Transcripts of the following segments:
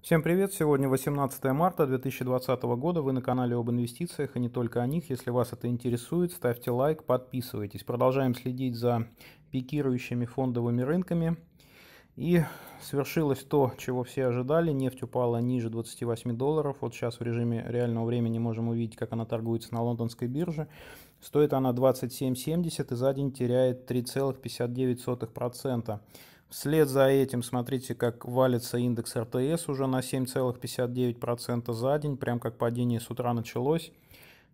Всем привет! Сегодня 18 марта 2020 года. Вы на канале об инвестициях и а не только о них. Если вас это интересует, ставьте лайк, подписывайтесь. Продолжаем следить за пикирующими фондовыми рынками. И свершилось то, чего все ожидали. Нефть упала ниже 28 долларов. Вот сейчас в режиме реального времени можем увидеть, как она торгуется на лондонской бирже. Стоит она 27,70 и за день теряет 3,59%. Вслед за этим смотрите, как валится индекс РТС уже на 7,59% за день, прям как падение с утра началось.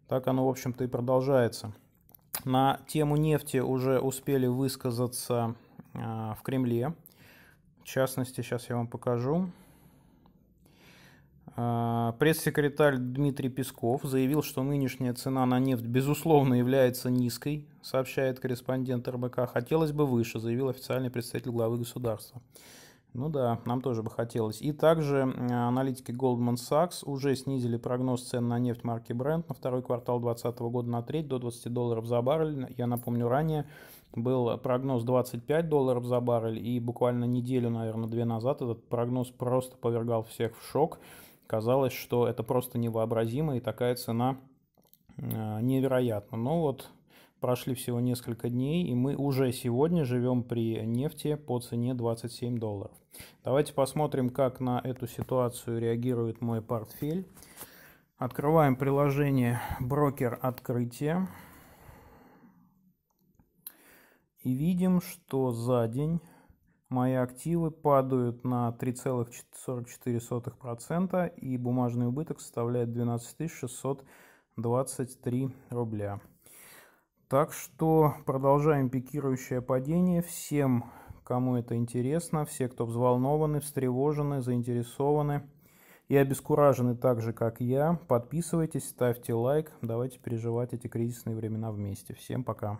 Так оно, в общем-то, и продолжается. На тему нефти уже успели высказаться а, в Кремле. В частности, сейчас я вам покажу. А, пресс-секретарь Дмитрий Песков заявил, что нынешняя цена на нефть безусловно является низкой, сообщает корреспондент РБК. Хотелось бы выше, заявил официальный представитель главы государства. Ну да, нам тоже бы хотелось. И также а, аналитики Goldman Sachs уже снизили прогноз цен на нефть марки Brent на второй квартал 2020 года на треть до 20 долларов за баррель. Я напомню, ранее был прогноз 25 долларов за баррель, и буквально неделю, наверное, две назад этот прогноз просто повергал всех в шок казалось, что это просто невообразимо, и такая цена а, невероятна. Но ну вот прошли всего несколько дней, и мы уже сегодня живем при нефти по цене 27 долларов. Давайте посмотрим, как на эту ситуацию реагирует мой портфель. Открываем приложение «Брокер открытия». И видим, что за день мои активы падают на 3,44% и бумажный убыток составляет 12 623 рубля. Так что продолжаем пикирующее падение. Всем, кому это интересно, все, кто взволнованы, встревожены, заинтересованы и обескуражены так же, как я, подписывайтесь, ставьте лайк, давайте переживать эти кризисные времена вместе. Всем пока!